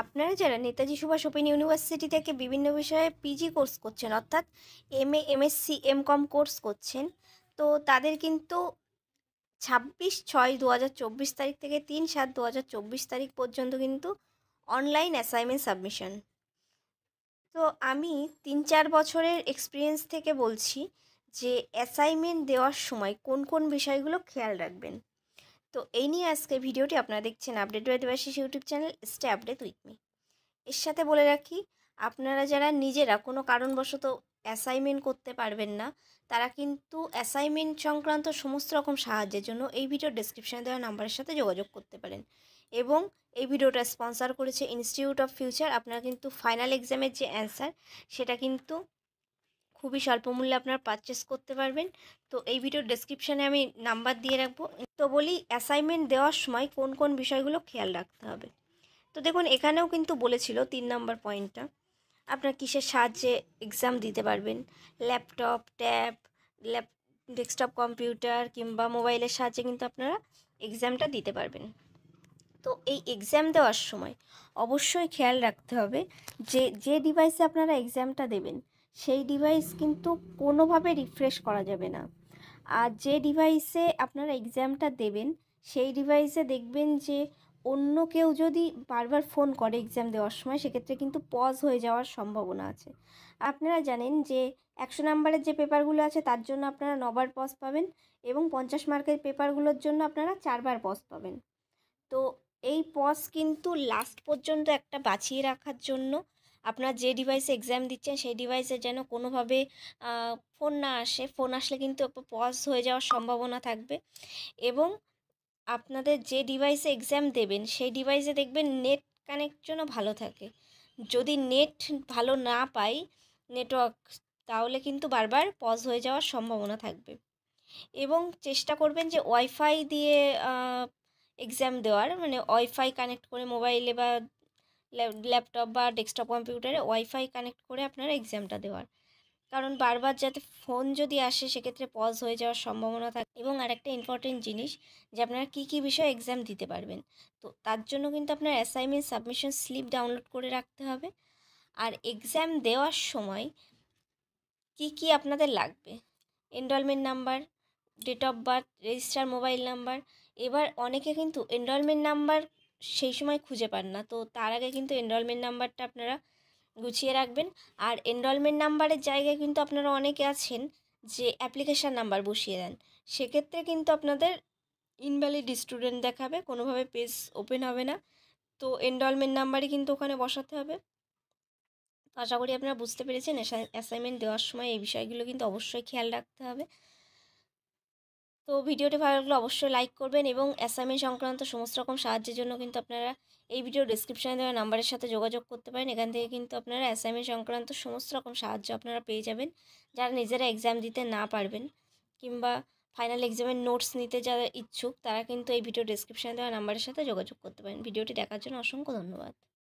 আপনারা যারা Netaji Subhash open university থেকে বিভিন্ন বিষয়ে পিজি কোর্স করছেন অর্থাৎ M A C M com course করছেন তো তাদের কিন্তু ছাব্বিশ ছয় দু তারিখ থেকে তিন সাত দু তারিখ পর্যন্ত কিন্তু অনলাইন অ্যাসাইনমেন্ট সাবমিশন তো আমি তিন চার বছরের এক্সপিরিয়েন্স থেকে বলছি যে অ্যাসাইনমেন্ট দেওয়ার সময় কোন কোন বিষয়গুলো খেয়াল রাখবেন তো এই নিয়ে আজকের ভিডিওটি আপনারা দেখছেন update by Debashis YouTube channel stay update with me এর সাথে বলে রাখি আপনারা যারা নিজেরা কোনো কারণবশত অ্যাসাইনমেন্ট করতে পারবেন না তারা কিন্তু অ্যাসাইনমেন্ট সংক্রান্ত সমস্ত রকম সাহায্যের জন্য এই ভিডিও ডিসক্রিপশানে দেওয়া নাম্বারের সাথে যোগাযোগ করতে পারেন এবং এই ভিডিওটা স্পন্সার করেছে ইনস্টিটিউট অফ ফিউচার আপনারা কিন্তু ফাইনাল এক্সামের যে অ্যান্সার সেটা কিন্তু খুবই স্বল্প মূল্যে আপনারা পারচেস করতে পারবেন তো এই ভিডিওর ডেসক্রিপশানে আমি নাম্বার দিয়ে রাখবো তো বলি অ্যাসাইনমেন্ট দেওয়ার সময় কোন কোন বিষয়গুলো খেয়াল রাখতে হবে তো দেখুন এখানেও কিন্তু বলেছিল তিন নম্বর পয়েন্টটা আপনার কিসের সাহায্যে এক্সাম দিতে পারবেন laptop tab lap desktop computer কিংবা মোবাইলের সাহায্যে কিন্তু আপনারা এক্সামটা দিতে পারবেন তো এই এক্সাম দেওয়ার সময় অবশ্যই খেয়াল রাখতে হবে যে যে ডিভাইসে আপনারা এক্সামটা দেবেন সেই ডিভাইস কিন্তু কোনোভাবে রিফ্রেশ করা যাবে না আর যে ডিভাইসে আপনারা এক্সামটা দেবেন সেই ডিভাইসে দেখবেন যে অন্য কেউ যদি বারবার ফোন করে এক্সাম দেওয়ার সময় সেক্ষেত্রে কিন্তু পজ হয়ে যাওয়ার সম্ভাবনা আছে আপনারা জানেন যে একশো নাম্বারের যে পেপারগুলো আছে তার জন্য আপনারা নবার পজ পাবেন এবং পঞ্চাশ মার্কের পেপারগুলোর জন্য আপনারা চারবার পজ পাবেন তো এই পজ কিন্তু লাস্ট পর্যন্ত একটা বাঁচিয়ে রাখার জন্য আপনার যে ডিভাইসে এক্সাম দিচ্ছেন সেই ডিভাইসে যেন কোনোভাবে ফোন না আসে ফোন আসলে কিন্তু পজ হয়ে যাওয়ার সম্ভাবনা থাকবে এবং আপনাদের যে ডিভাইসে এক্সাম দেবেন সেই ডিভাইসে দেখবেন নেট কানেকশনও ভালো থাকে যদি নেট ভালো না পাই নেটওয়ার্ক তাহলে কিন্তু বারবার পজ হয়ে যাওয়ার সম্ভাবনা থাকবে এবং চেষ্টা করবেন যে ওয়াইফাই দিয়ে এক্সাম দেওয়ার মানে ওয়াইফাই কানেক্ট করে মোবাইলে বা ল্যাপটপ বা ডেস্কটপ কম্পিউটারে ওয়াইফাই কানেক্ট করে আপনারা এক্সামটা দেওয়ার কারণ বারবার যাতে ফোন যদি আসে সেক্ষেত্রে পজ হয়ে যাওয়ার সম্ভাবনা থাকে এবং আরেকটা ইম্পর্টেন্ট জিনিস যে আপনারা কী কী বিষয়ে এক্সাম দিতে পারবেন তো তার জন্য কিন্তু আপনার অ্যাসাইনমেন্ট সাবমিশন স্লিপ ডাউনলোড করে রাখতে হবে আর এক্সাম দেওয়ার সময় কি কি আপনাদের লাগবে enrolment number date of birth register mobile number এবার অনেকে কিন্তু এনরোলমেন্ট নাম্বার সেই সময় খুঁজে পান না তো তার আগে কিন্তু এনরোলমেন্ট নাম্বারটা আপনারা গুছিয়ে রাখবেন আর এনরোলমেন্ট নাম্বারের জায়গায় কিন্তু আপনারা অনেকে আছেন যে অ্যাপ্লিকেশান নাম্বার বসিয়ে দেন সেক্ষেত্রে কিন্তু আপনাদের ইনভ্যালিড স্টুডেন্ট দেখাবে কোনোভাবে পেজ ওপেন হবে না তো এনরোলমেন্ট নাম্বারই কিন্তু ওখানে বসাতে হবে আশা করি আপনারা বুঝতে পেরেছেন অ্যাসাইনমেন্ট দেওয়ার সময় এই বিষয়গুলো কিন্তু অবশ্যই খেয়াল রাখতে হবে তো ভিডিওটি ভালো লাগলে অবশ্যই লাইক করবেন এবং অ্যাসাইনমেন্ট সংক্রান্ত সমস্ত রকম সাহায্যের জন্য কিন্তু আপনারা এই ভিডিও ডিসক্রিপশানে দেওয়া নাম্বারের সাথে যোগাযোগ করতে পারেন এখান থেকে কিন্তু আপনারা অ্যাসাইনমেন্ট সংক্রান্ত সমস্ত রকম সাহায্য আপনারা পেয়ে যাবেন যারা নিজেরা এক্সাম দিতে না পারবেন কিংবা ফাইনাল এক্সামের নোটস নিতে যারা ইচ্ছুক তারা কিন্তু এই ভিডিও ডিসক্রিপশানে দেওয়া নাম্বারের সাথে যোগাযোগ করতে পারেন ভিডিওটি দেখার জন্য অসংখ্য ধন্যবাদ